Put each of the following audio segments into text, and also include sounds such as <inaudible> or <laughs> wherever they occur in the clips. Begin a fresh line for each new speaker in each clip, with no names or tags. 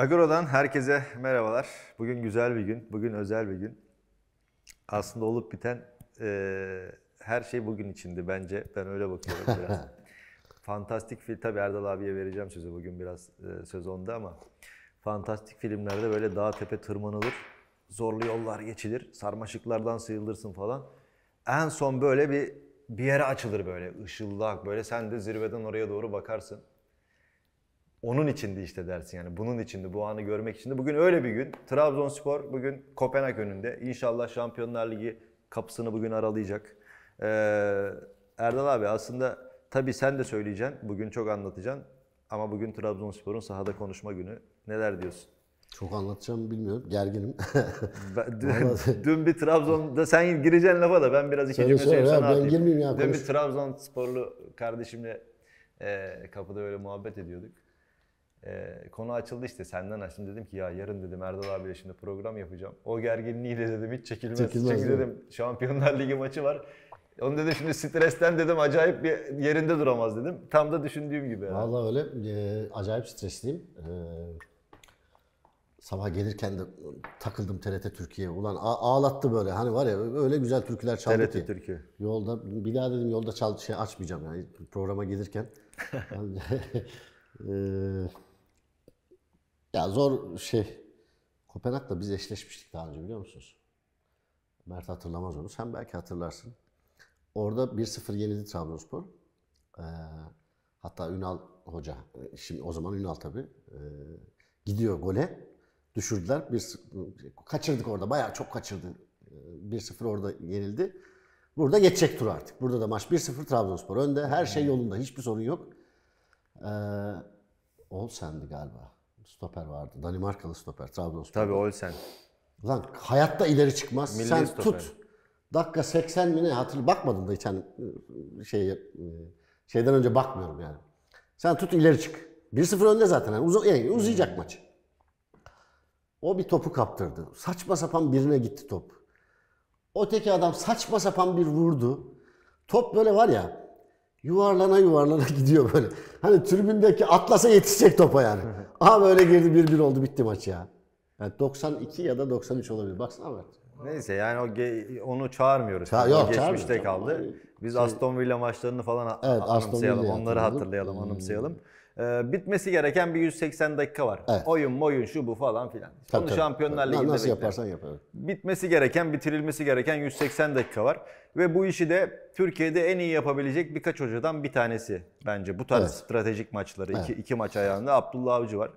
Agro'dan herkese merhabalar. Bugün güzel bir gün, bugün özel bir gün. Aslında olup biten e, her şey bugün içindi bence. Ben öyle bakıyorum biraz. <laughs> Fantastik film, tabii Erdal abiye vereceğim sözü bugün biraz e, söz onda ama fantastik filmlerde böyle dağ tepe tırmanılır, zorlu yollar geçilir, sarmaşıklardan sıyrılırsın falan. En son böyle bir bir yere açılır böyle ışıldak böyle sen de zirveden oraya doğru bakarsın onun içindi işte dersin yani. Bunun içindi, bu anı görmek içindi. Bugün öyle bir gün. Trabzonspor bugün Kopenhag önünde. inşallah Şampiyonlar Ligi kapısını bugün aralayacak. Ee, Erdal abi aslında tabii sen de söyleyeceksin. Bugün çok anlatacaksın. Ama bugün Trabzonspor'un sahada konuşma günü. Neler diyorsun?
Çok anlatacağım bilmiyorum. Gerginim. <laughs> dün,
dün bir Trabzon'da sen gireceksin lafa da ben biraz ikinci söyle, söyle, ben girmeyeyim ya. Dün konuş. bir Trabzonsporlu kardeşimle e, kapıda böyle muhabbet ediyorduk. E, konu açıldı işte senden açtım dedim ki ya yarın dedim Erdal abiyle şimdi program yapacağım. O gerginliğiyle dedim hiç çekilmez. çekilmez Çünkü dedim Şampiyonlar Ligi maçı var. Onu dedim şimdi stresten dedim acayip bir yerinde duramaz dedim.
Tam da düşündüğüm gibi. Yani. Vallahi öyle e, acayip stresliyim. E, sabah gelirken de takıldım TRT Türkiye. Ulan ağlattı böyle hani var ya öyle güzel türküler çaldı TRT ki. Türkiye. Yolda bir daha dedim yolda çal şey açmayacağım yani programa gelirken. <laughs> e, <laughs> Ya zor şey. Kopenhag'da biz eşleşmiştik daha önce biliyor musunuz? Mert hatırlamaz onu. Sen belki hatırlarsın. Orada 1-0 yenildi Trabzonspor. Ee, hatta Ünal Hoca, şimdi o zaman Ünal tabii, e, gidiyor gole. Düşürdüler. Bir, kaçırdık orada. Bayağı çok kaçırdı. 1-0 ee, orada yenildi. Burada geçecek tur artık. Burada da maç 1-0 Trabzonspor önde. Her şey yolunda. Hiçbir sorun yok. Ee, Olsen'di galiba stoper vardı. Danimarkalı stoper. Trabzonspor. Tabii Olsen. Lan hayatta ileri çıkmaz. Milli Sen stoper. tut. Dakika 80 mi ne hatırlı bakmadım da hiç hani ıı, şey ıı, şeyden önce bakmıyorum yani. Sen tut ileri çık. 1-0 önde zaten. Hani, yani uz- uzayacak hmm. maç. O bir topu kaptırdı. Saçma sapan birine gitti top. O Öteki adam saçma sapan bir vurdu. Top böyle var ya Yuvarlana yuvarlana <laughs> gidiyor böyle. Hani tribündeki atlasa yetişecek topa yani. Aha böyle girdi bir bir oldu bitti maç ya. Yani 92 ya da 93 olabilir. Baksana Ahmet.
Neyse yani o ge- onu çağırmıyoruz. Ça- yok, geçmişte kaldı. Tamam. Biz şey- Aston Villa maçlarını falan evet, anımsayalım. Onları hatırlayalım, hmm. anımsayalım. Ee, bitmesi gereken bir 180 dakika var. Evet. Oyun moyun şu bu falan filan. Tabii, Onu Şampiyonlar Ligi'nde Nasıl bekler. yaparsan yap. Bitmesi gereken, bitirilmesi gereken 180 dakika var. Ve bu işi de Türkiye'de en iyi yapabilecek birkaç hocadan bir tanesi bence. Bu tarz Evet. stratejik maçları. iki, Evet. iki maç ayağında Abdullah Avcı var.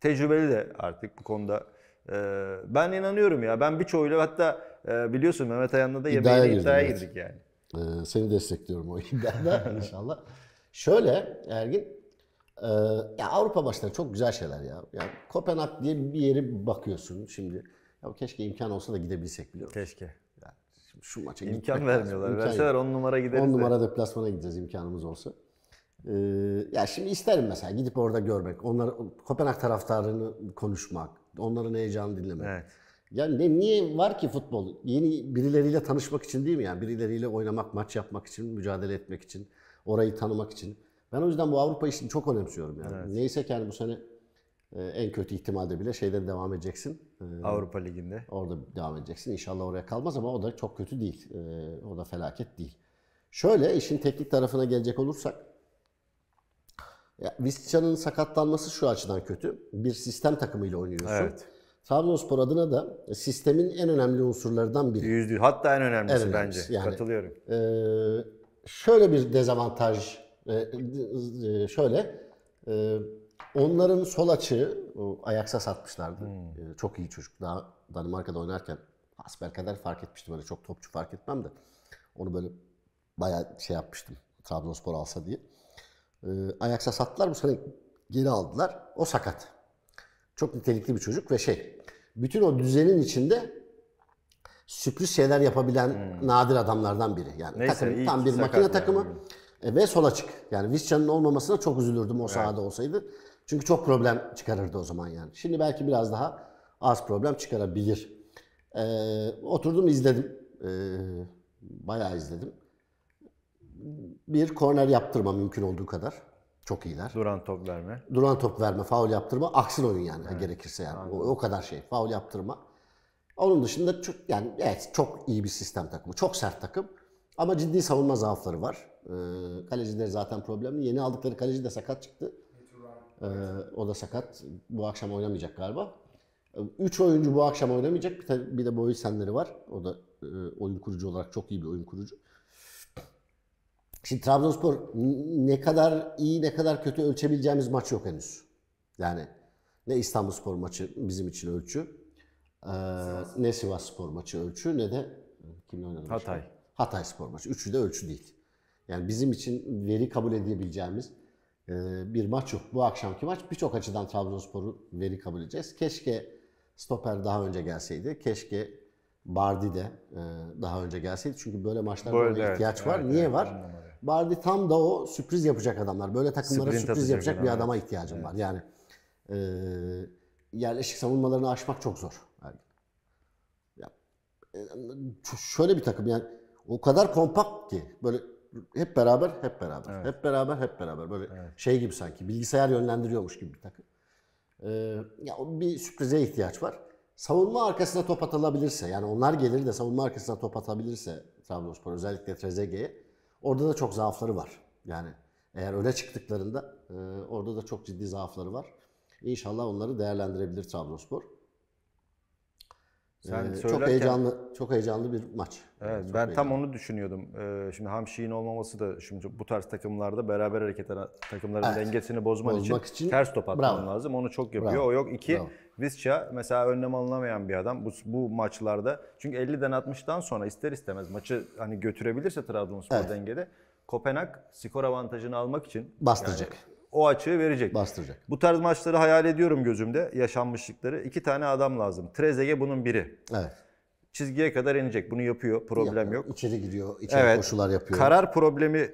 Tecrübeli de artık bu konuda. Ee, ben inanıyorum ya. Ben birçoğuyla hatta e, biliyorsun Mehmet Ayan'la da yemeğe yemeğine evet. yani.
Ee, seni destekliyorum o <laughs> iddiada inşallah. Şöyle Ergin, ee, ya Avrupa maçları çok güzel şeyler ya. Yani Kopenhag diye bir yeri bakıyorsun şimdi. Ya keşke imkan olsa da gidebilsek biliyor Keşke. Yani şimdi şu maça imkan vermiyorlar. İmkan Verseler 10 numara gideriz. 10 numara deplasmana gideceğiz imkanımız olsa. Ee, ya şimdi isterim mesela gidip orada görmek, onları Kopenhag taraftarını konuşmak, onların heyecanını dinlemek. Evet. Yani ne, niye var ki futbol? Yeni birileriyle tanışmak için değil mi yani? Birileriyle oynamak, maç yapmak için, mücadele etmek için, orayı tanımak için. Ben o yüzden bu Avrupa işini çok önemsiyorum yani. Evet. Neyse ki yani bu sene e, en kötü ihtimalde bile şeyden devam edeceksin. E, Avrupa Ligi'nde. Orada devam edeceksin. İnşallah oraya kalmaz ama o da çok kötü değil. E, o da felaket değil. Şöyle işin teknik tarafına gelecek olursak Visticia'nın sakatlanması şu açıdan kötü. Bir sistem takımıyla oynuyorsun. Evet. Trabzonspor adına da sistemin en önemli unsurlarından biri.
Yüzde hatta en önemlisi en önemlisi. bence. Yani,
Katılıyorum. E, şöyle bir dezavantaj e, e, şöyle e, onların sol açığı Ajax'a satmışlardı. Hmm. E, çok iyi çocuk. Daha Danimarka'da oynarken kadar fark etmiştim. Öyle çok topçu fark etmem de. Onu böyle bayağı şey yapmıştım. Trabzonspor alsa diye. E, Ajax'a sattılar. Bu sene geri aldılar. O sakat. Çok nitelikli bir çocuk ve şey bütün o düzenin içinde sürpriz şeyler yapabilen hmm. nadir adamlardan biri. Yani Neyse, takım, tam bir makine takımı. Yani. E, ve sola çık. Yani Visca'nın olmamasına çok üzülürdüm o sahada olsaydı. Çünkü çok problem çıkarırdı o zaman yani. Şimdi belki biraz daha az problem çıkarabilir. E, oturdum izledim. E, bayağı izledim. Bir korner yaptırma mümkün olduğu kadar. Çok iyiler. Duran top verme. Duran top verme, faul yaptırma, aksın oyun yani evet. gerekirse yani. O, o kadar şey. Faul yaptırma. Onun dışında çok, yani evet çok iyi bir sistem takımı. Çok sert takım. Ama ciddi savunma zaafları var. Ee, kalecileri zaten problemli. Yeni aldıkları kaleci de sakat çıktı. Ee, o da sakat. Bu akşam oynamayacak galiba. Ee, üç oyuncu bu akşam oynamayacak. Bir, de, bir de Boysenleri var. O da e, oyun kurucu olarak çok iyi bir oyun kurucu. Şimdi Trabzonspor ne kadar iyi ne kadar kötü ölçebileceğimiz maç yok henüz. Yani ne İstanbulspor maçı bizim için ölçü, e, ne Sivasspor maçı ölçü ne de e, kimle oynadı? Hatay. Hatay Spor maçı. Üçü de ölçü değil. Yani bizim için veri kabul edebileceğimiz e, bir maç yok. Bu akşamki maç birçok açıdan Trabzonspor'u veri kabul edeceğiz. Keşke stoper daha önce gelseydi. Keşke Bardi de e, daha önce gelseydi. Çünkü böyle maçlara böyle, ihtiyaç evet, var. Evet, Niye evet, var? Anlamadım. Bardi tam da o sürpriz yapacak adamlar. Böyle takımlara Sprint sürpriz yapacak adam. bir adama ihtiyacım evet. var. Yani e, yerleşik savunmalarını aşmak çok zor. Yani, ya, e, şöyle bir takım yani o kadar kompakt ki böyle hep beraber, hep beraber. Evet. Hep beraber, hep beraber. Böyle evet. şey gibi sanki bilgisayar yönlendiriyormuş gibi bir takım. Ee, ya bir sürprize ihtiyaç var. Savunma arkasına top atılabilirse, yani onlar gelir de savunma arkasına top atabilirse Trabzonspor özellikle Trezeguet'e orada da çok zaafları var. Yani eğer öne çıktıklarında e, orada da çok ciddi zaafları var. İnşallah onları değerlendirebilir Trabzonspor. Sen ee, söylerken... Çok heyecanlı, çok heyecanlı bir maç. Evet, yani ben heyecanlı. tam
onu düşünüyordum. Ee, şimdi Hamşi'nin olmaması da şimdi bu tarz takımlarda beraber hareket eden takımların evet. dengesini bozman Bozmak için, için ters top atman Bravo. lazım. Onu çok yapıyor. Bravo. O yok. iki Bravo. Visca mesela önlem alınamayan bir adam bu, bu maçlarda. Çünkü 50'den 60'dan sonra ister istemez maçı hani götürebilirse Trabzonspor evet. dengede Kopenhag skor avantajını almak için bastıracak. Yani o açığı verecek. Bastıracak. Bu tarz maçları hayal ediyorum gözümde yaşanmışlıkları. İki tane adam lazım. Trezege bunun biri. Evet. Çizgiye kadar inecek. Bunu yapıyor. Problem Yapıyor. yok. İçeri gidiyor, içeri Evet. koşular yapıyor. Karar problemi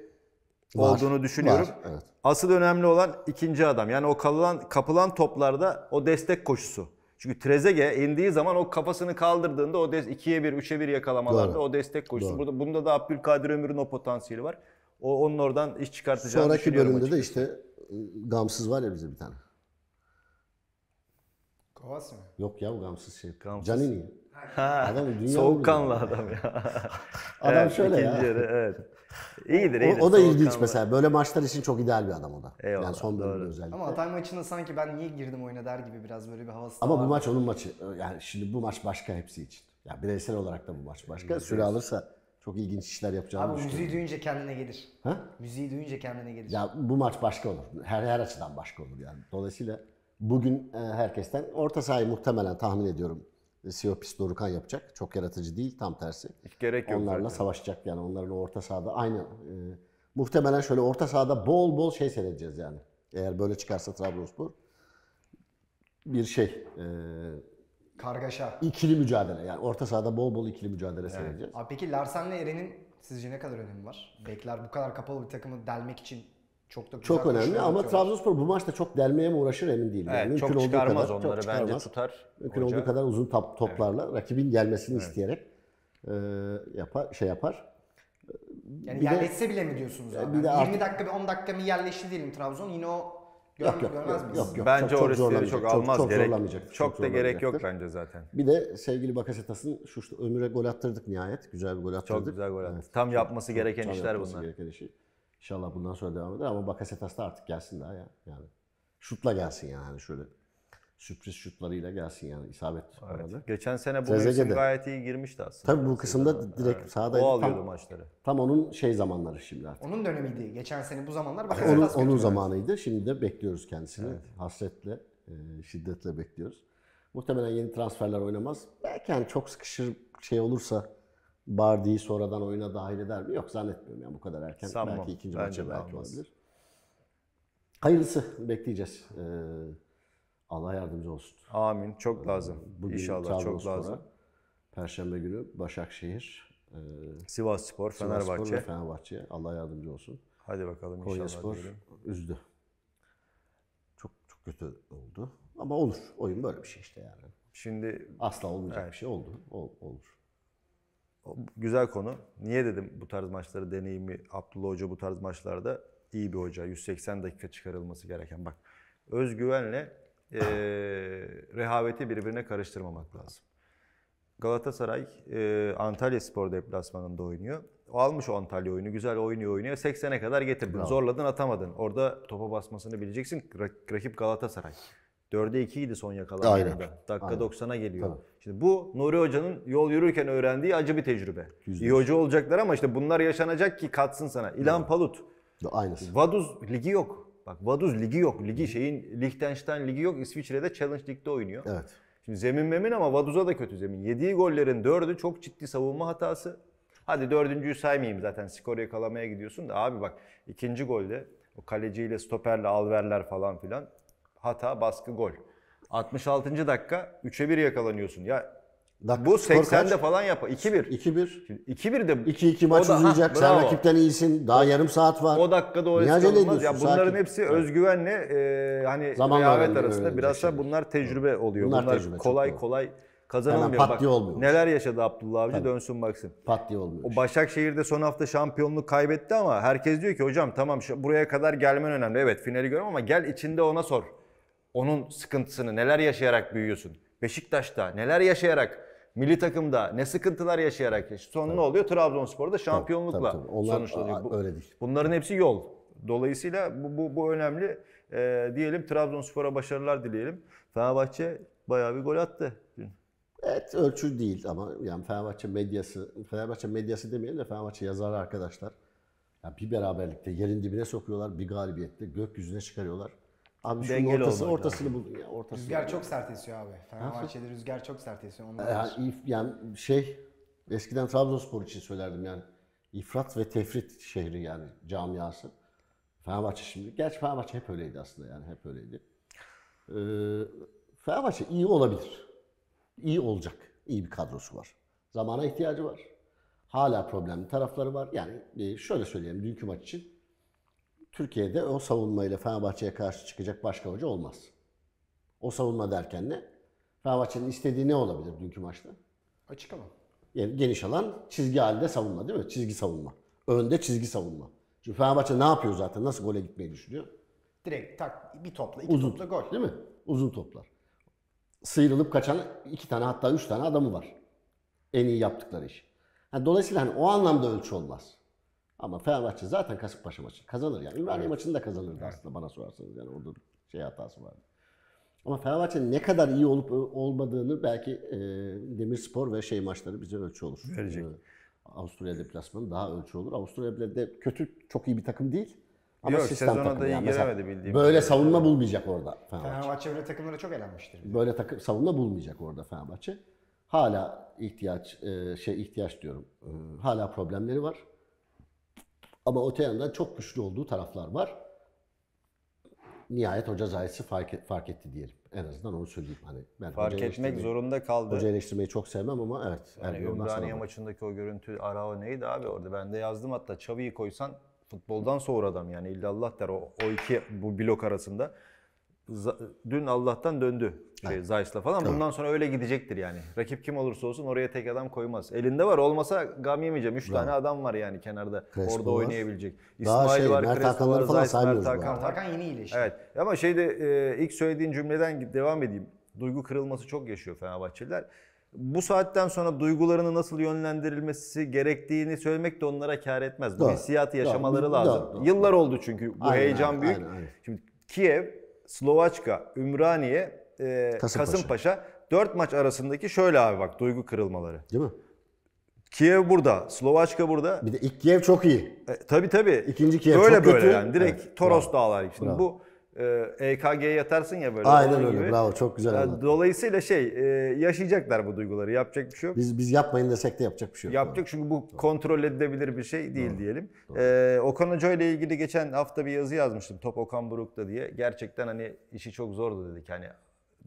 Var, olduğunu düşünüyorum. var, evet. Asıl önemli olan ikinci adam. Yani o kalan, kapılan toplarda o destek koşusu. Çünkü Trezege indiği zaman o kafasını kaldırdığında o des 2'ye 1, 3'e 1 yakalamalarda Doğru. o destek koşusu. Doğru. Burada bunda da Abdülkadir Ömür'ün o potansiyeli var. O onun oradan iş çıkartacağını Sonraki bölümde açıkçası. de
işte e, gamsız var ya bize bir tane. Kovas mı? Yok ya bu gamsız şey. Gamsız. Canini. Ha, adam dünya soğukkanlı ya. adam ya. <laughs> adam evet, şöyle ya. Yarı, evet.
İyidir, iyidir. O, o da ilginç
mesela. Böyle maçlar için çok ideal bir adam o da. Eyvallah, yani son bölümde doğru. özellikle. Ama
Hatay maçında sanki ben niye girdim oyuna der gibi biraz böyle bir havası Ama bu maç
onun maçı. Yani şimdi bu maç başka hepsi için. Ya yani bireysel olarak da bu maç başka. Süre alırsa çok ilginç işler yapacağını Abi düşünüyorum. müziği
duyunca kendine gelir. Ha? Müziği duyunca kendine gelir. Ya
bu maç başka olur. Her her açıdan başka olur yani. Dolayısıyla bugün e, herkesten orta sahayı muhtemelen tahmin ediyorum. Siyopis e, Dorukan yapacak. Çok yaratıcı değil tam tersi.
Hiç gerek yok. Onlarla zaten.
savaşacak yani onların o orta sahada aynı e, muhtemelen şöyle orta sahada bol bol şey seyredeceğiz yani. Eğer böyle çıkarsa Trabzonspor bir şey e,
Kargaşa.
İkili mücadele yani orta sahada bol bol ikili mücadele evet. seyredeceğiz.
Abi peki Larsen'le Eren'in sizce ne kadar önemi var? Bekler bu kadar kapalı bir takımı delmek için çok da Çok önemli ama Trabzonspor
bu maçta çok delmeye mi uğraşır emin değilim. Evet, yani mümkün çok çıkarmaz kadar, onları çok çıkarmaz. bence tutar. Mümkün hoca. olduğu kadar uzun top, toplarla evet. rakibin gelmesini evet. isteyerek e, yapar şey yapar. Yani bir yerleşse de, bile mi diyorsunuz? Abi? Bir de 20 artık,
dakika 10 dakika mı yerleşti diyelim Trabzon yine o yok, yok, yok, yok, yok. Bence çok, çok orası çok, çok almaz. Çok, gerek, çok, şey, çok da gerek yok şey. bence zaten.
Bir de sevgili Bakasetas'ın şu şu Ömür'e gol attırdık nihayet. Güzel bir gol attırdık. Çok güzel gol attı. Evet. Tam yapması çok, gereken çok, işler yapması bunlar. gereken işi. İnşallah bundan sonra devam eder ama Bakasetas da artık gelsin daha ya. Yani şutla gelsin yani şöyle sürpriz şutlarıyla gelsin yani isabet. Evet. Arada. Geçen sene bu mevsim gayet iyi girmişti aslında. Tabii bu kısımda direkt evet. sahadaydı. O alıyordu tam, maçları. Tam onun şey zamanları şimdi artık.
Onun dönemiydi. Geçen sene bu zamanlar bak. Onun, onun
zamanıydı. Şimdi de bekliyoruz kendisini. Evet. Hasretle, e, şiddetle bekliyoruz. Muhtemelen yeni transferler oynamaz. Belki yani çok sıkışır şey olursa Bardi'yi sonradan oyuna dahil eder mi? Yok zannetmiyorum yani bu kadar erken. Sanmam. Belki ikinci Bence maça belki olabilir. Hayırlısı bekleyeceğiz. Ee, Allah yardımcı olsun. Amin. Çok ee, lazım. Bugün İnşallah çok lazım. Perşembe günü Başakşehir, e, Sivas Spor, Fenerbahçe. Sivas Spor ve Fenerbahçe. Allah yardımcı olsun. Hadi bakalım Konya inşallah. Konya Spor diyelim. üzdü. Çok çok kötü oldu. Ama olur. Oyun böyle bir şey işte yani. Şimdi asla olmayacak evet. bir şey oldu. Ol, olur. Güzel konu.
Niye dedim bu tarz maçları deneyimi Abdullah Hoca bu tarz maçlarda iyi bir hoca. 180 dakika çıkarılması gereken. Bak özgüvenle e, rehaveti birbirine karıştırmamak lazım. Galatasaray e, Antalya Spor deplasmanında oynuyor. O almış o Antalya oyunu. Güzel oynuyor oynuyor. 80'e kadar getirdin. Bravo. Zorladın atamadın. Orada topa basmasını bileceksin. Rakip Galatasaray. 4'e 2 idi son yakalandığında. Dakika Aynen. 90'a geliyor. Tamam. Şimdi bu Nuri Hoca'nın yol yürürken öğrendiği acı bir tecrübe. %100. İyi hoca olacaklar ama işte bunlar yaşanacak ki katsın sana. İlhan Palut. Aynısı. Vaduz ligi yok. Bak Vaduz ligi yok. Ligi şeyin Liechtenstein ligi yok. İsviçre'de Challenge Lig'de oynuyor. Evet. Şimdi zemin memin ama Vaduz'a da kötü zemin. Yediği gollerin dördü çok ciddi savunma hatası. Hadi dördüncüyü saymayayım zaten skoru yakalamaya gidiyorsun da abi bak ikinci golde o kaleciyle stoperle alverler falan filan hata baskı gol. 66. dakika 3'e 1 yakalanıyorsun. Ya Dak, Bu 80'de falan yapar. 2-1. 2-1. 2-1 de
2-2 maç uzayacak. Sen rakipten iyisin. Daha o, yarım saat var. O dakikada o risk alınmaz. Ya bunların sakin.
hepsi özgüvenle e, hani Zamanla rehavet arasında biraz da bunlar tecrübe oluyor. Bunlar, bunlar tecrübe, kolay kolay kazanılmıyor. Hemen pat olmuyor. Neler yaşadı Abdullah Avcı dönsün baksın. patli diye olmuyor. O Başakşehir'de son hafta şampiyonluk kaybetti ama herkes diyor ki hocam tamam buraya kadar gelmen önemli. Evet finali görüyorum ama gel içinde ona sor. Onun sıkıntısını neler yaşayarak büyüyorsun. Beşiktaş'ta neler yaşayarak milli takımda ne sıkıntılar yaşayarak yaşıyor. Son tabii. ne oluyor? Trabzonspor'da şampiyonlukla tabii, tabii, tabii. sonuçlanıyor. Bu, öyle değil. Bunların hepsi yol. Dolayısıyla bu, bu, bu önemli. E, diyelim Trabzonspor'a başarılar dileyelim. Fenerbahçe bayağı bir gol
attı Evet ölçü değil ama yani Fenerbahçe medyası, Fenerbahçe medyası demeyelim de Fenerbahçe yazarı arkadaşlar. Yani bir beraberlikte yerin dibine sokuyorlar, bir galibiyette gökyüzüne çıkarıyorlar. Abi şunun Dengeli ortası, olmak ortasını lazım. bulun ya. Ortasını rüzgar çok sert esiyor abi. Fenerbahçe'de
rüzgar çok sert esiyor. Ondan yani,
yani, yani şey eskiden Trabzonspor için söylerdim yani. İfrat ve tefrit şehri yani camiası. Fenerbahçe şimdi. Gerçi Fenerbahçe hep öyleydi aslında yani hep öyleydi. Ee, Fenerbahçe iyi olabilir. İyi olacak. İyi bir kadrosu var. Zamana ihtiyacı var. Hala problemli tarafları var. Yani e, şöyle söyleyeyim dünkü maç için Türkiye'de o savunmayla Fenerbahçe'ye karşı çıkacak başka hoca olmaz. O savunma derken ne? Fenerbahçe'nin istediği ne olabilir dünkü maçta? Açık alan. Yani geniş alan çizgi halinde savunma değil mi? Çizgi savunma. Önde çizgi savunma. Çünkü Fenerbahçe ne yapıyor zaten? Nasıl gole gitmeyi düşünüyor? Direkt tak bir topla, iki Uzun, topla gol. Değil mi? Uzun toplar. Sıyrılıp kaçan iki tane hatta üç tane adamı var. En iyi yaptıkları iş. Yani dolayısıyla hani o anlamda ölçü olmaz. Ama Fenerbahçe zaten Kasımpaşa maçı kazanır yani. Ümraniye evet. maçını da kazanırdı evet. aslında bana sorarsanız. Yani orada şey hatası vardı. Ama Fenerbahçe'nin ne kadar iyi olup olmadığını belki e, Demirspor ve şey maçları bize ölçü olur. Verecek. E, Avusturya deplasmanı daha ölçü olur. Avusturya de kötü, çok iyi bir takım değil. Ama Yok, sistem takım. da iyi yani giremedi bildiğim. Böyle gibi. savunma bulmayacak orada Fenerbahçe. Fenerbahçe böyle takımlara çok elenmiştir. Böyle takım savunma bulmayacak orada Fenerbahçe. Hala ihtiyaç e, şey ihtiyaç diyorum. E, hala problemleri var. Ama öte yandan çok güçlü olduğu taraflar var. Nihayet hoca zayesi fark, fark etti diyelim. En azından onu söyleyeyim. Hani ben fark etmek zorunda kaldı. Hoca eleştirmeyi çok sevmem ama evet. Yani Ümraniye
maçındaki o görüntü Arao neydi abi orada? Ben de yazdım hatta Çavi'yi koysan futboldan sonra adam yani illallah der o, o iki bu blok arasında dün Allah'tan döndü şey, evet. Zayis'la falan. Tamam. Bundan sonra öyle gidecektir yani. Rakip kim olursa olsun oraya tek adam koymaz. Elinde var olmasa gam yemeyeceğim. 3 tane adam var yani kenarda. Crespo Orada var. oynayabilecek. İsmail şey, var, Mert Crespo var, Zayis, Mert Hakan. Hakan yeni iyileşti. Evet. Ama şeyde e, ilk söylediğin cümleden devam edeyim. Duygu kırılması çok yaşıyor Fenerbahçeliler. Bu saatten sonra duygularını nasıl yönlendirilmesi gerektiğini söylemek de onlara kar etmez. Bu hissiyatı yaşamaları doğru, lazım. Doğru, doğru. Yıllar oldu çünkü bu aynen, heyecan büyük. Aynen, aynen. Şimdi Kiev Slovaçka, Ümraniye, e, Kasımpaşa. Kasımpaşa. 4 maç arasındaki şöyle abi bak duygu kırılmaları. Değil mi? Kiev burada, Slovaçka burada. Bir de ilk Kiev çok iyi. E, tabii tabii. İkinci Kiev böyle çok böyle kötü. yani direkt Evet, Toros Dağları Dağlar. Şimdi bu EKG'ye
ee, e yatarsın ya
böyle. Aynen öyle. Gibi. Bravo. Çok güzel anlattın. Dolayısıyla şey e, yaşayacaklar bu duyguları. Yapacak bir şey yok.
Biz biz yapmayın desek de yapacak bir şey yok. Yapacak
çünkü bu Doğru. kontrol edilebilir bir şey değil Doğru. diyelim. Doğru. Ee, Okan Hoca ile ilgili geçen hafta bir yazı yazmıştım. Top Okan Buruk'ta diye. Gerçekten hani işi çok zordu dedik. Hani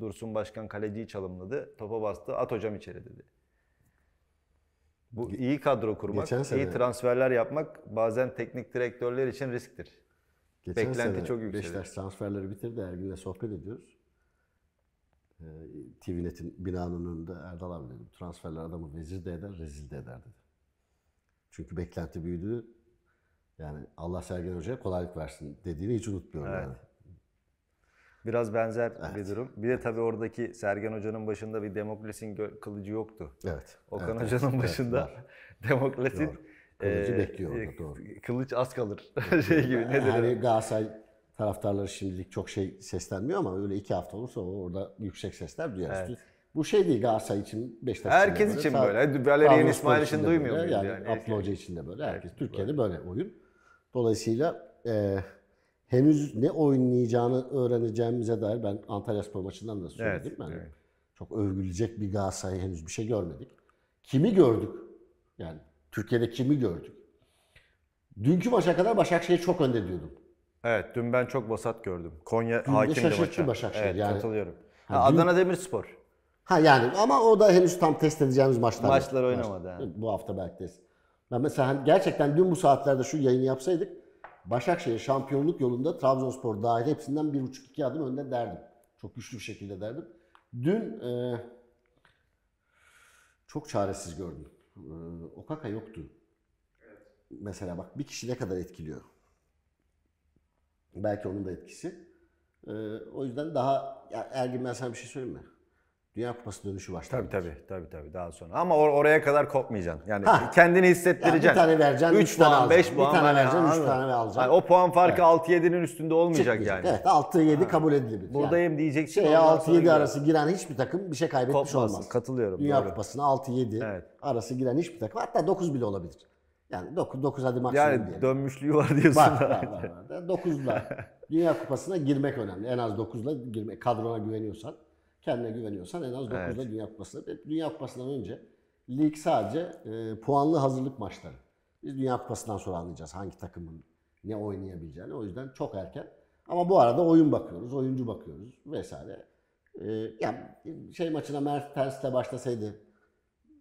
Dursun Başkan kaleciyi çalımladı. Topa bastı. At hocam içeri dedi. Bu iyi kadro kurmak, iyi transferler yapmak bazen teknik direktörler için risktir. Geçen Beklenti sene çok yüksek. Beşiktaş
transferleri bitirdi. Ergin'le sohbet ediyoruz. E, ee, TVNet'in binanın önünde Erdal abi dedim. Transferler adamı vezir de eder, rezil de eder dedi. Çünkü beklenti büyüdü. Yani Allah Sergen Hoca'ya kolaylık versin dediğini hiç unutmuyorum evet. yani.
Biraz benzer evet. bir durum. Bir de tabii oradaki Sergen Hoca'nın başında bir Demokras'in kılıcı yoktu. Evet. Okan evet, Hoca'nın başında evet, Demokras'in Kılıcı ee, bekliyor orada e, doğru. Kılıç az kalır. <laughs> şey gibi ne yani denir?
Galatasaray taraftarları şimdilik çok şey seslenmiyor ama öyle iki hafta olursa orada yüksek sesler duyarız. Evet. Bu şey değil Galatasaray için, Beşiktaş Herkes için böyle. Herkes için böyle. Valerian İsmail için duymuyor muyuz? Yani, yani Abdullah Hoca için de böyle. Herkes. Evet, Türkiye'de böyle. böyle oyun. Dolayısıyla e, henüz ne oynayacağını öğreneceğimize dair ben Antalya Spor maçından da söyledim. Evet, ben evet. Çok övgülecek bir Galatasaray henüz bir şey görmedik. Kimi gördük? Yani Türkiye'de kimi gördük? Dünkü maça kadar Başakşehir çok önde diyordum. Evet, dün ben çok basat gördüm. Konya Dün hakim Dün şaşırttı Başakşehir Evet, yani. katılıyorum. Ha, Ha, dün- Adana Demirspor. Ha yani ama o da henüz tam test edeceğimiz maçlar. Maçlar oynamadı, Maç- Bu hafta belki test. Ben mesela hani gerçekten dün bu saatlerde şu yayını yapsaydık Başakşehir şampiyonluk yolunda Trabzonspor dahil hepsinden bir buçuk iki adım önde derdim. Çok güçlü bir şekilde derdim. Dün e, çok çaresiz gördüm. Ee, Okaka yoktu. Evet. Mesela bak bir kişi ne kadar etkiliyor. Belki onun da etkisi. Ee, o yüzden daha ya Ergin ben sana bir şey söyleyeyim mi? Dünya Kupası dönüşü başladı. Tabii tabii tabii tabii daha sonra.
Ama or- oraya kadar kopmayacaksın. Yani ha. kendini hissettireceksin. Yani bir tane vereceksin, 3 puan, 5 puan. Bir tane vereceksin, 3 tane alacaksın. Yani o puan farkı evet. 6-7'nin üstünde olmayacak Çıkmayacak. yani. Evet,
6-7 ha. kabul edilebilir. Buradayım yani. diyeceksin. Şeye 6-7 arası giren hiçbir takım bir şey kaybetmiş Kopmasın. olmaz. Katılıyorum. Dünya doğru. Kupası'na 6-7 evet. arası giren hiçbir takım hatta 9 bile olabilir. Yani 9 9 hadi maksimum yani diyelim. dönmüşlüğü var diyorsun. Var var var. var. 9'la <laughs> Dünya Kupası'na girmek önemli. En az 9'la girmek kadrona güveniyorsan kendine güveniyorsan en az 9'da evet. Dünya Kupası. Dünya Kupası'ndan önce lig sadece e, puanlı hazırlık maçları. Biz Dünya Kupası'ndan sonra anlayacağız hangi takımın ne oynayabileceğini. O yüzden çok erken. Ama bu arada oyun bakıyoruz, oyuncu bakıyoruz vesaire. E, yani şey maçına Mertens'le başlasaydı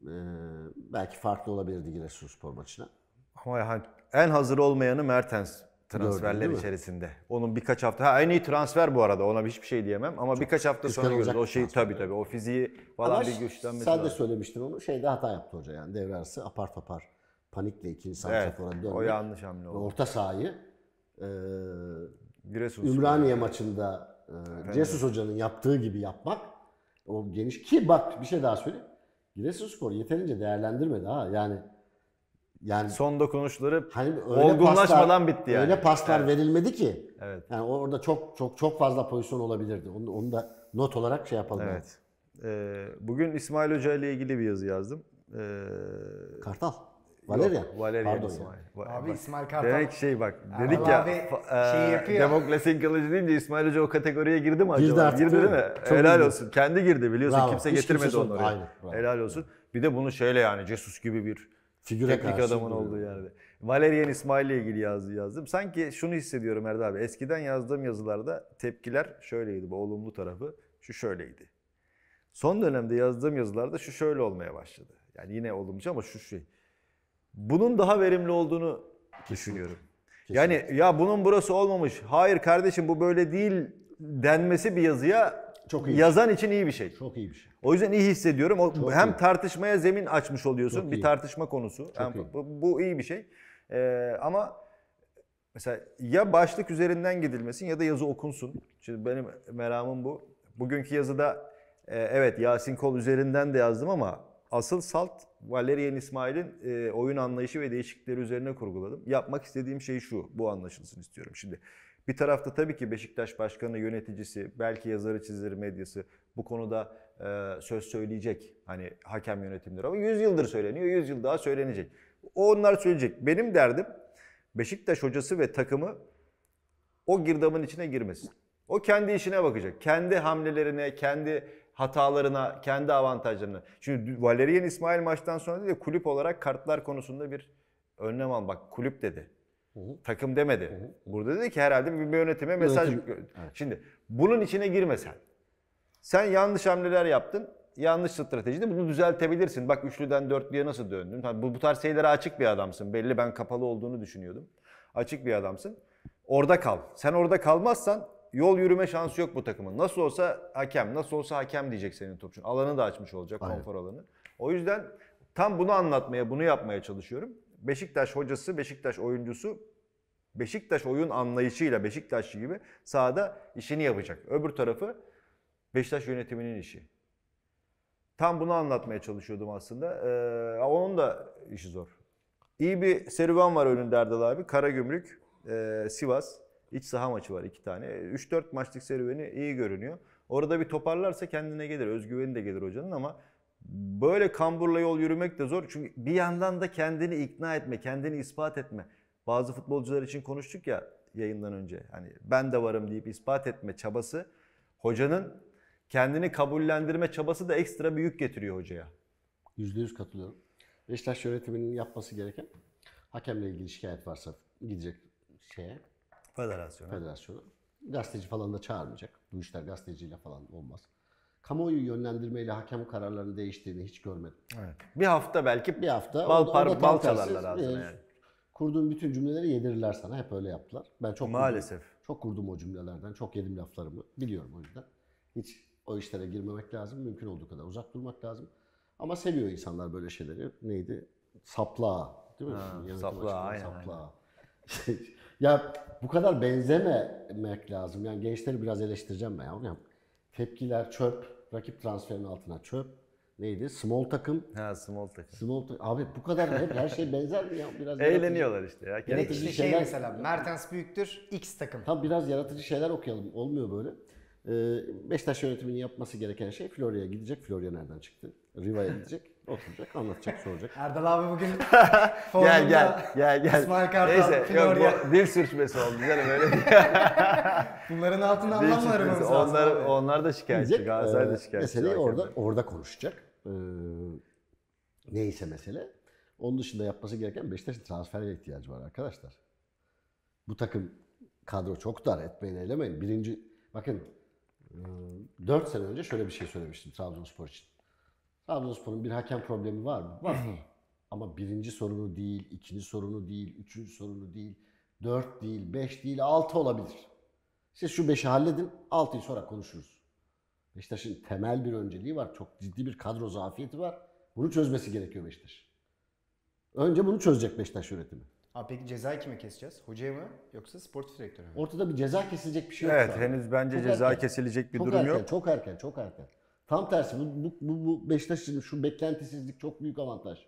e, belki farklı olabilirdi Giresunspor maçına.
Ama yani en hazır olmayanı Mertens transferler Gördün, içerisinde. Onun birkaç hafta ha en iyi transfer bu arada. Ona hiçbir şey diyemem ama Çok birkaç hafta sonra görürüz. O şey tabii tabii. O fiziği falan ama bir güçlenmesi. Sen var. de
söylemiştin onu. Şeyde hata yaptı hoca yani devre apar topar panikle ikinci santrafora evet, döndü. O yanlış hamle oldu. Orta sahayı e, Ümraniye yani. maçında e, Cesus Hoca'nın yaptığı gibi yapmak o geniş ki bak bir şey daha söyleyeyim. Giresunspor yeterince değerlendirmedi ha. Yani yani son dokunuşları hani olgunlaşmadan paslar, bitti yani. Öyle paslar evet. verilmedi ki. Evet. Yani orada çok çok çok fazla pozisyon olabilirdi. Onu, onu da not olarak şey yapalım. Evet. Ee, bugün İsmail Hoca ile ilgili bir yazı yazdım. Ee, Kartal. Valerya. Valerya Pardon İsmail. Ya. Abi İsmail Kartal. Demek şey bak Erol dedik ya şey e, yapıyor. Demokrasi'nin
kılıcı deyince İsmail Hoca o kategoriye girdi mi girdi acaba? girdi değil mi? Çok Helal girdi. olsun. Kendi girdi biliyorsun Bravo. kimse Hiç getirmedi kimse onu Aynen. Bravo. Helal olsun. Bir de bunu şeyle yani Cesus gibi bir Figüre teknik adamın duruyor. olduğu yerde. Valerian İsmail ile ilgili yazdı yazdım. Sanki şunu hissediyorum Erdi abi. Eskiden yazdığım yazılarda tepkiler şöyleydi. Bu olumlu tarafı şu şöyleydi. Son dönemde yazdığım yazılarda şu şöyle olmaya başladı. Yani yine olumlu ama şu şey. Bunun daha verimli olduğunu Kesinlikle. düşünüyorum. Kesinlikle. Yani ya bunun burası olmamış. Hayır kardeşim bu böyle değil denmesi bir yazıya çok iyi. Yazan şey. için iyi bir şey. Çok iyi bir şey. O yüzden iyi hissediyorum. O, Çok hem iyi. tartışmaya zemin açmış oluyorsun. Çok bir iyi. tartışma konusu. Çok hem, iyi. Bu, bu iyi bir şey. Ee, ama mesela ya başlık üzerinden gidilmesin ya da yazı okunsun. Şimdi benim meramım bu. Bugünkü yazıda e, evet Yasin Kol üzerinden de yazdım ama asıl salt Valerian İsmail'in e, oyun anlayışı ve değişiklikleri üzerine kurguladım. Yapmak istediğim şey şu. Bu anlaşılsın istiyorum. Şimdi bir tarafta tabii ki Beşiktaş Başkanı, yöneticisi, belki yazarı, çizir medyası bu konuda e, söz söyleyecek. Hani hakem yönetimleri ama 100 yıldır söyleniyor, 100 yıl daha söylenecek. O onlar söyleyecek. Benim derdim Beşiktaş hocası ve takımı o girdamın içine girmesin. O kendi işine bakacak. Kendi hamlelerine, kendi hatalarına, kendi avantajlarına. Şimdi Valerian İsmail maçtan sonra dedi kulüp olarak kartlar konusunda bir önlem al. Bak kulüp dedi. Takım demedi. Burada dedi ki herhalde bir yönetime mesaj. Evet. Şimdi bunun içine girme sen. Sen yanlış hamleler yaptın. Yanlış stratejide bunu düzeltebilirsin. Bak üçlüden dörtlüye nasıl döndün. bu, bu tarz şeylere açık bir adamsın. Belli ben kapalı olduğunu düşünüyordum. Açık bir adamsın. Orada kal. Sen orada kalmazsan yol yürüme şansı yok bu takımın. Nasıl olsa hakem, nasıl olsa hakem diyecek senin topçun. Alanı da açmış olacak, konfor alanı. O yüzden tam bunu anlatmaya, bunu yapmaya çalışıyorum. Beşiktaş hocası, Beşiktaş oyuncusu Beşiktaş oyun anlayışıyla Beşiktaşçı gibi sahada işini yapacak. Öbür tarafı Beşiktaş yönetiminin işi. Tam bunu anlatmaya çalışıyordum aslında. Ee, onun da işi zor. İyi bir serüven var önünde Erdal abi. Karagümrük, e, Sivas. iç saha maçı var iki tane. 3-4 maçlık serüveni iyi görünüyor. Orada bir toparlarsa kendine gelir. Özgüveni de gelir hocanın ama böyle kamburla yol yürümek de zor. Çünkü bir yandan da kendini ikna etme, kendini ispat etme. Bazı futbolcular için konuştuk ya yayından önce. Hani ben de varım deyip ispat etme çabası hocanın kendini kabullendirme çabası da ekstra bir
yük getiriyor hocaya. %100 katılıyorum. Beşiktaş yönetiminin yapması gereken hakemle ilgili şikayet varsa gidecek şeye. Federasyona. Federasyona. Gazeteci falan da çağırmayacak. Bu işler gazeteciyle falan olmaz kamuoyu yönlendirmeyle hakem kararlarını değiştirdiğini hiç görmedim. Evet. Bir hafta belki bir hafta bal, par, bal çalarlar ağzına ee, yani. Kurduğun bütün cümleleri yedirirler sana. Hep öyle yaptılar. Ben çok Maalesef. Kurdum, çok kurdum o cümlelerden. Çok yedim laflarımı. Biliyorum o yüzden. Hiç o işlere girmemek lazım. Mümkün olduğu kadar uzak durmak lazım. Ama seviyor insanlar böyle şeyleri. Neydi? Sapla. Değil mi? Ha, sapla, aynen, sapla. Aynen. <laughs> ya bu kadar benzememek lazım. Yani gençleri biraz eleştireceğim ben. Ya. Tepkiler çöp rakip transferin altına çöp. Neydi? Small takım. Ha small takım. Small takım. Abi bu kadar hep her şey benzer mi ya? Biraz Eğleniyorlar işte ya. Yaratıcı işte şey şeyler... şey mesela Mertens büyüktür, X takım. Tam biraz yaratıcı şeyler okuyalım. Olmuyor böyle. Ee, Beştaş yönetiminin yapması gereken şey Florya'ya gidecek. Florya nereden çıktı? Riva'ya gidecek. Oturacak, anlatacak, soracak. <laughs> Erdal abi bugün formunda. <laughs> gel gel gel gel. İsmail Kartal, Neyse, Florya. yok, bu dil sürçmesi oldu canım öyle <laughs>
Bunların altında anlam var mı? Onlar, abi. onlar da şikayetçi, Galatasaray da e, şikayetçi. Meseleyi orada,
orada konuşacak. Ee, neyse mesele. Onun dışında yapması gereken Beşiktaş'ın transfere ihtiyacı var arkadaşlar. Bu takım kadro çok dar etmeyin eylemeyin. Birinci, bakın 4 e, sene önce şöyle bir şey söylemiştim Trabzonspor için. Trabzonspor'un bir hakem problemi var mı? Var. Ama birinci sorunu değil, ikinci sorunu değil, üçüncü sorunu değil, dört değil, beş değil, altı olabilir. Siz şu beşi halledin, altıyı sonra konuşuruz. Beşiktaş'ın temel bir önceliği var. Çok ciddi bir kadro zafiyeti var. Bunu çözmesi gerekiyor Beşiktaş. Önce bunu çözecek Beşiktaş yönetimi.
Abi peki ceza kime keseceğiz? Hocaya mı yoksa sportif direktöre mi?
Ortada bir ceza kesilecek bir şey yok. Evet henüz bence çok ceza erken. kesilecek bir çok durum erken, yok. Çok erken, çok erken. Tam tersi bu, bu, bu Beşiktaş'ın şu beklentisizlik çok büyük avantaj.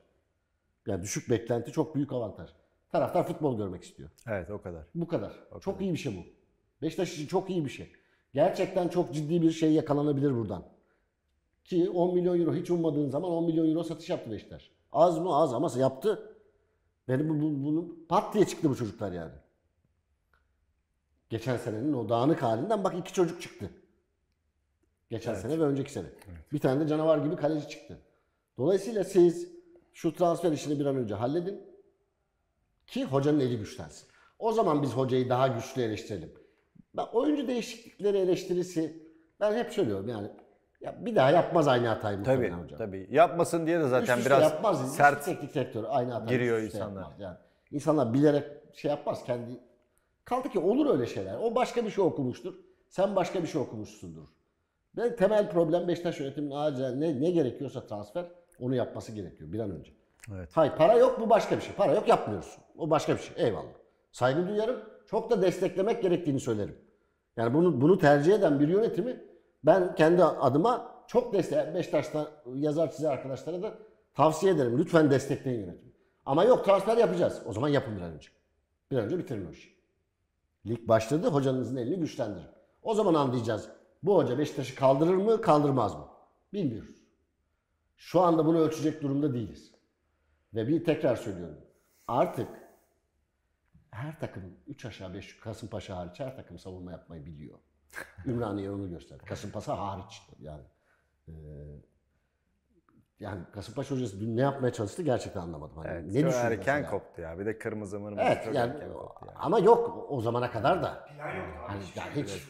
Yani düşük beklenti çok büyük avantaj. Taraftar futbol görmek istiyor. Evet o kadar. Bu kadar. O çok kadar. iyi bir şey bu. Beşiktaş için çok iyi bir şey. Gerçekten çok ciddi bir şey yakalanabilir buradan. Ki 10 milyon euro hiç ummadığın zaman 10 milyon euro satış yaptı Beşiktaş. Az mı az ama yaptı. Benim bu, bu, bunu pat diye çıktı bu çocuklar yani. Geçen senenin o dağınık halinden bak iki çocuk çıktı. Geçen evet. sene ve önceki sene. Evet. Bir tane de canavar gibi kaleci çıktı. Dolayısıyla siz şu transfer işini bir an önce halledin ki hocanın eli güçlensin. O zaman biz hocayı daha güçlü eleştirelim. Ben oyuncu değişiklikleri eleştirisi ben hep söylüyorum yani ya bir daha yapmaz aynı hatayı muhtemelen tabii, hocam. Tabii yapmasın diye de zaten üst biraz yapmaz. sert teknik direktör aynı hatayı giriyor insanlar. Yapmaz. Yani insanlar bilerek şey yapmaz kendi. Kaldı ki olur öyle şeyler. O başka bir şey okumuştur. Sen başka bir şey okumuşsundur. Ve temel problem Beşiktaş yönetiminin acil ne, ne gerekiyorsa transfer onu yapması gerekiyor bir an önce. Evet. Hayır para yok bu başka bir şey. Para yok yapmıyorsun O başka bir şey. Eyvallah. Saygı duyarım. Çok da desteklemek gerektiğini söylerim. Yani bunu bunu tercih eden bir yönetimi ben kendi adıma çok destek Beşiktaş'ta yazar size arkadaşlara da tavsiye ederim. Lütfen destekleyin yönetimi. Ama yok transfer yapacağız. O zaman yapın bir an önce. Bir an önce bitirin o işi. Lig başladı. Hocanızın elini güçlendirin. O zaman anlayacağız bu hoca Beşiktaş'ı kaldırır mı kaldırmaz mı? Bilmiyoruz. Şu anda bunu ölçecek durumda değiliz. Ve bir tekrar söylüyorum. Artık her takım 3 aşağı 5 Kasımpaşa hariç her takım savunma yapmayı biliyor. <laughs> Ümraniye onu gösterdi. Kasımpaşa hariç yani. Ee, yani Kasımpaşa hocası dün ne yapmaya çalıştı gerçekten anlamadım. Hani evet, ne çok erken mesela? koptu ya. Bir de kırmızı mırmızı evet, çok yani, erken koptu. Yani. Ama yok o zamana kadar da. Plan yok. Hani şey yani hiç,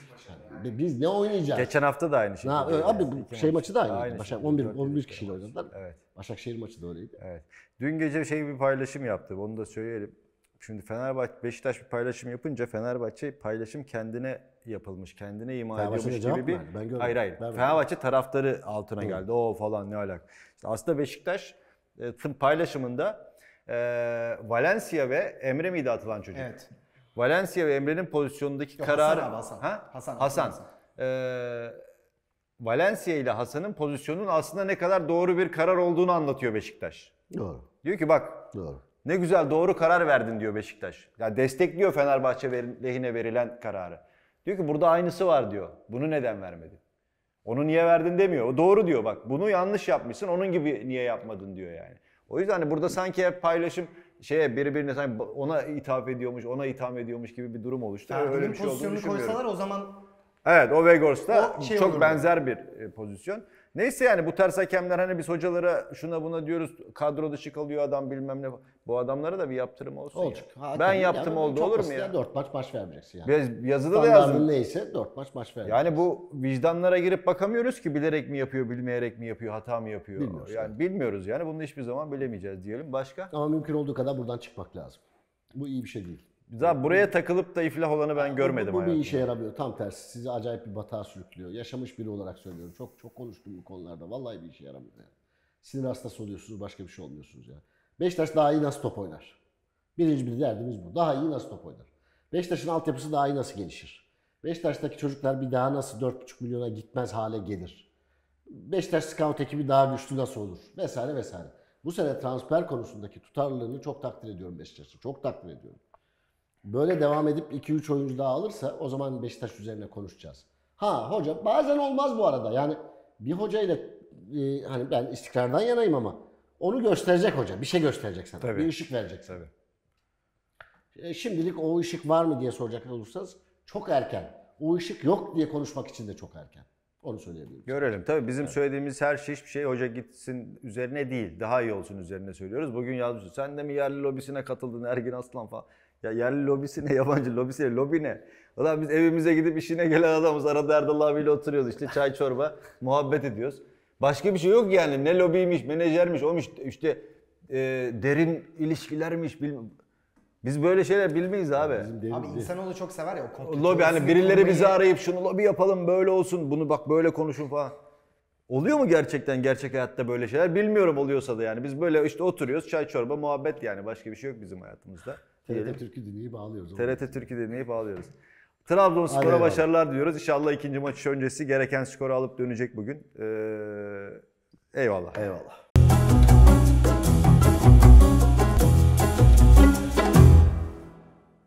yani. Biz ne oynayacağız? Geçen hafta da aynı şey. Ha, evet, abi bu şey maçı da aynı. aynı Başak 11 11
kişiyle oynadılar. Evet. Başakşehir maçı da öyleydi. Evet. Dün gece şey bir paylaşım yaptı. Onu da söyleyelim. Şimdi Fenerbahçe Beşiktaş bir paylaşım yapınca Fenerbahçe paylaşım kendine yapılmış, kendine ima ediyormuş gibi bir ben hayır hayır. Ben Fenerbahçe ben... taraftarı altına Hı. geldi. O falan ne alak. İşte aslında Beşiktaş e, tüm paylaşımında e, Valencia ve Emre miydi atılan çocuk? Evet. Valencia ve Emre'nin pozisyonundaki Yok, kararı Hasan abi, Hasan. Ha? Hasan. Hasan. Hasan. Ee, Valencia ile Hasan'ın pozisyonunun aslında ne kadar doğru bir karar olduğunu anlatıyor Beşiktaş. Doğru. Diyor ki bak. Doğru. Ne güzel doğru karar verdin diyor Beşiktaş. Ya destekliyor Fenerbahçe lehine verilen kararı. Diyor ki burada aynısı var diyor. Bunu neden vermedin? Onu niye verdin demiyor. O doğru diyor bak. Bunu yanlış yapmışsın. Onun gibi niye yapmadın diyor yani. O yüzden hani burada sanki hep paylaşım şeye birbirine sanki ona ithaf ediyormuş, ona itham ediyormuş gibi bir durum oluştu. Yani Öyle bir şey olduğunu koysalar o zaman Evet, o Vegors'ta şey çok olurdu. benzer bir e, pozisyon. Neyse yani bu ters hakemler hani biz hocalara şuna buna diyoruz kadro dışı kalıyor adam bilmem ne. Bu adamlara da bir yaptırım
olsun. Olacak. Ya. Hakem, ben yaptım yani, oldu olur mu ya? 4 maç baş vermeyeceksin yani. Biz yazıda da yazdım. neyse 4 maç baş vermeyeceksin. Yani
bu vicdanlara girip bakamıyoruz ki bilerek mi yapıyor, bilmeyerek mi yapıyor, hata mı yapıyor. Bilmiyoruz. yani. bilmiyoruz yani bunu hiçbir zaman bilemeyeceğiz diyelim. Başka? Ama mümkün olduğu kadar buradan çıkmak lazım.
Bu iyi bir şey değil. Zaten buraya takılıp da iflah olanı ben görmedim Bu, bu bir hayatımda. işe yaramıyor. Tam tersi. Sizi acayip bir batağa sürüklüyor. Yaşamış biri olarak söylüyorum. Çok çok konuştum bu konularda. Vallahi bir işe yaramıyor. Yani. Sinir hastası oluyorsunuz. Başka bir şey olmuyorsunuz ya. Beşiktaş daha iyi nasıl top oynar? Birinci bir derdimiz bu. Daha iyi nasıl top oynar? Beşiktaş'ın altyapısı daha iyi nasıl gelişir? Beşiktaş'taki çocuklar bir daha nasıl 4,5 milyona gitmez hale gelir? Beşiktaş scout ekibi daha güçlü nasıl olur? Vesaire vesaire. Bu sene transfer konusundaki tutarlılığını çok takdir ediyorum Beşiktaş'ı. Çok takdir ediyorum. Böyle devam edip 2-3 oyuncu daha alırsa o zaman Beşiktaş üzerine konuşacağız. Ha hoca bazen olmaz bu arada. Yani bir hocayla e, hani ben istikrardan yanayım ama onu gösterecek hoca. Bir şey gösterecek sana. Tabii. Bir ışık verecek. Tabii. E, şimdilik o ışık var mı diye soracak olursanız çok erken. O ışık yok diye konuşmak için de çok erken. Onu söyleyebilirim.
Görelim. Tabii bizim evet. söylediğimiz her şey hiçbir şey hoca gitsin üzerine değil. Daha iyi olsun üzerine söylüyoruz. Bugün yazmış sen de mi yerli lobisine katıldın Ergin Aslan falan. Ya yerli lobisi ne, <laughs> yabancı lobisi ne, lobi ne? Ulan biz evimize gidip işine gelen adamız. Arada Erdal abiyle oturuyoruz işte çay çorba, <laughs> muhabbet ediyoruz. Başka bir şey yok yani. Ne lobiymiş, menajermiş, olmuş işte e, derin ilişkilermiş bilmem. Biz böyle şeyler bilmeyiz abi. Bizim Abi insanoğlu çok sever ya o komplo Lobi hani birileri bizi arayıp şunu lobi yapalım böyle olsun bunu bak böyle konuşun falan. Oluyor mu gerçekten gerçek hayatta böyle şeyler? Bilmiyorum oluyorsa da yani. Biz böyle işte oturuyoruz çay çorba muhabbet yani başka bir şey yok bizim hayatımızda diyelim. TRT
Türk'ü dinleyip ağlıyoruz. TRT
Türk'ü dinleyip ağlıyoruz. Trabzonspor'a başarılar abi. diyoruz. İnşallah ikinci maç öncesi gereken skoru alıp dönecek bugün. Ee, eyvallah. Eyvallah.